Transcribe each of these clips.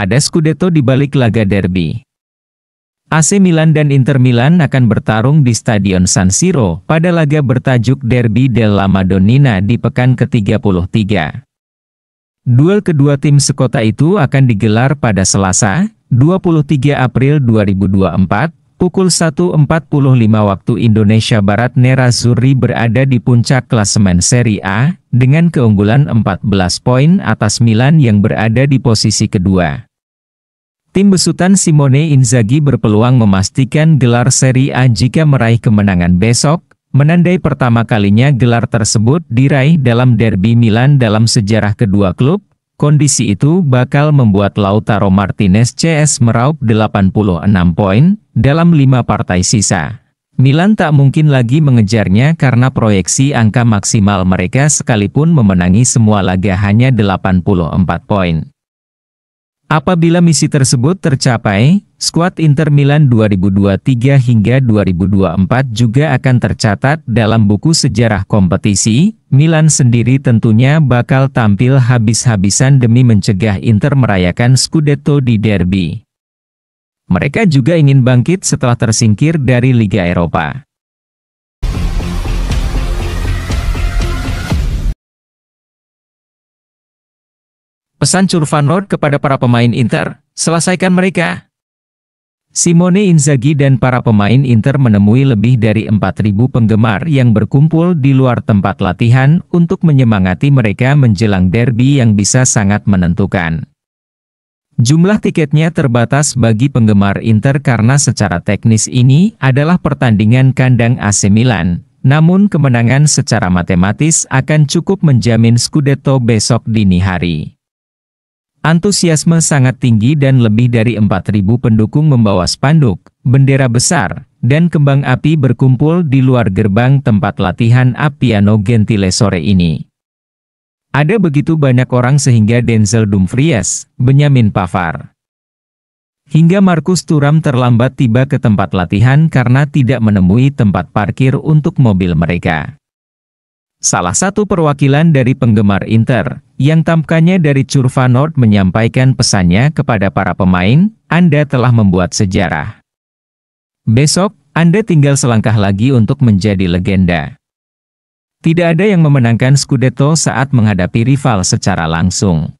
ada Scudetto di balik laga derby. AC Milan dan Inter Milan akan bertarung di Stadion San Siro pada laga bertajuk Derby della Madonnina di pekan ke-33. Duel kedua tim sekota itu akan digelar pada Selasa, 23 April 2024, pukul 1.45 waktu Indonesia Barat Nerazzurri berada di puncak klasemen Serie A, dengan keunggulan 14 poin atas Milan yang berada di posisi kedua. Tim besutan Simone Inzaghi berpeluang memastikan gelar Serie A jika meraih kemenangan besok, menandai pertama kalinya gelar tersebut diraih dalam derby Milan dalam sejarah kedua klub, kondisi itu bakal membuat Lautaro Martinez CS meraup 86 poin dalam lima partai sisa. Milan tak mungkin lagi mengejarnya karena proyeksi angka maksimal mereka sekalipun memenangi semua laga hanya 84 poin. Apabila misi tersebut tercapai, skuad Inter Milan 2023 hingga 2024 juga akan tercatat dalam buku sejarah kompetisi. Milan sendiri tentunya bakal tampil habis-habisan demi mencegah Inter merayakan Scudetto di derby. Mereka juga ingin bangkit setelah tersingkir dari Liga Eropa. Pesan Curvan Road kepada para pemain Inter, selesaikan mereka. Simone Inzaghi dan para pemain Inter menemui lebih dari 4.000 penggemar yang berkumpul di luar tempat latihan untuk menyemangati mereka menjelang derby yang bisa sangat menentukan. Jumlah tiketnya terbatas bagi penggemar Inter karena secara teknis ini adalah pertandingan kandang AC Milan, namun kemenangan secara matematis akan cukup menjamin Scudetto besok dini hari. Antusiasme sangat tinggi dan lebih dari 4.000 pendukung membawa spanduk, bendera besar, dan kembang api berkumpul di luar gerbang tempat latihan Appiano Gentile sore ini. Ada begitu banyak orang sehingga Denzel Dumfries, Benyamin Pavar, hingga Markus Turam terlambat tiba ke tempat latihan karena tidak menemui tempat parkir untuk mobil mereka. Salah satu perwakilan dari penggemar Inter, yang tampaknya dari Curva Nord menyampaikan pesannya kepada para pemain, Anda telah membuat sejarah. Besok, Anda tinggal selangkah lagi untuk menjadi legenda. Tidak ada yang memenangkan Scudetto saat menghadapi rival secara langsung.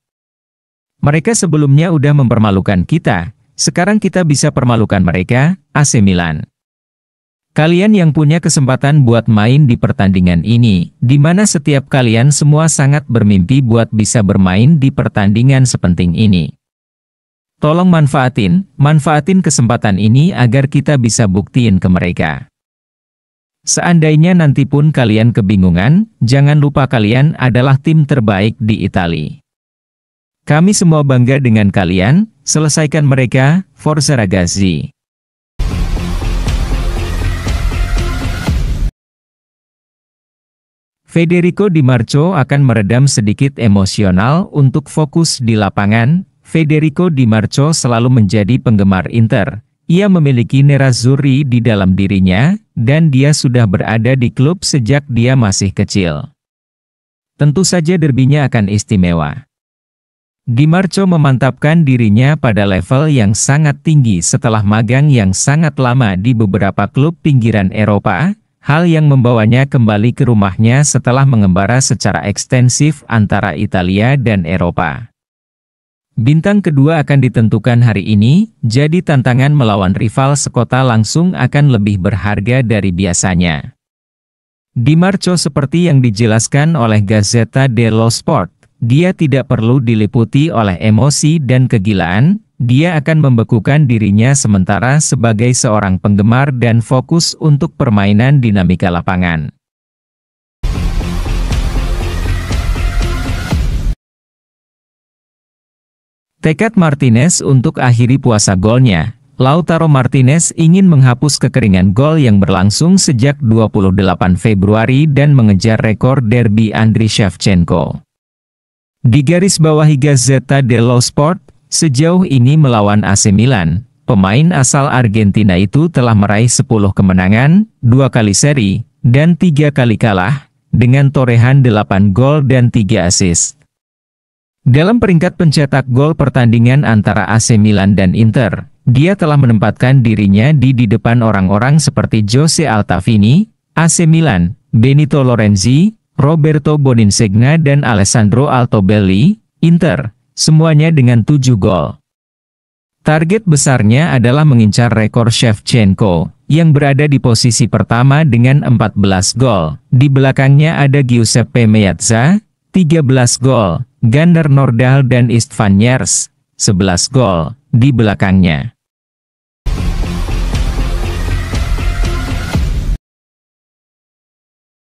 Mereka sebelumnya udah mempermalukan kita, sekarang kita bisa permalukan mereka, AC Milan. Kalian yang punya kesempatan buat main di pertandingan ini, di mana setiap kalian semua sangat bermimpi buat bisa bermain di pertandingan sepenting ini. Tolong manfaatin, manfaatin kesempatan ini agar kita bisa buktiin ke mereka. Seandainya nanti pun kalian kebingungan, jangan lupa kalian adalah tim terbaik di Italia. Kami semua bangga dengan kalian, selesaikan mereka, Forza Ragazzi. Federico Di Marco akan meredam sedikit emosional untuk fokus di lapangan. Federico Di Marco selalu menjadi penggemar Inter. Ia memiliki nerazzurri di dalam dirinya, dan dia sudah berada di klub sejak dia masih kecil. Tentu saja derbinya akan istimewa. Di Marco memantapkan dirinya pada level yang sangat tinggi setelah magang yang sangat lama di beberapa klub pinggiran Eropa, hal yang membawanya kembali ke rumahnya setelah mengembara secara ekstensif antara Italia dan Eropa. Bintang kedua akan ditentukan hari ini, jadi tantangan melawan rival sekota langsung akan lebih berharga dari biasanya. Di Marco seperti yang dijelaskan oleh Gazzetta dello Sport, dia tidak perlu diliputi oleh emosi dan kegilaan, dia akan membekukan dirinya sementara sebagai seorang penggemar dan fokus untuk permainan dinamika lapangan. Tekad Martinez untuk akhiri puasa golnya, Lautaro Martinez ingin menghapus kekeringan gol yang berlangsung sejak 28 Februari dan mengejar rekor derby Andriy Shevchenko. Di garis bawah Higa Zeta dello Sport, Sejauh ini melawan AC Milan, pemain asal Argentina itu telah meraih 10 kemenangan, dua kali seri, dan tiga kali kalah, dengan torehan 8 gol dan 3 asis. Dalam peringkat pencetak gol pertandingan antara AC Milan dan Inter, dia telah menempatkan dirinya di di depan orang-orang seperti Jose Altafini, AC Milan, Benito Lorenzi, Roberto Boninsegna dan Alessandro Altobelli, Inter, semuanya dengan 7 gol. Target besarnya adalah mengincar rekor Shevchenko, yang berada di posisi pertama dengan 14 gol. Di belakangnya ada Giuseppe Meazza, 13 gol, Gander Nordahl dan Istvan Yers, 11 gol, di belakangnya.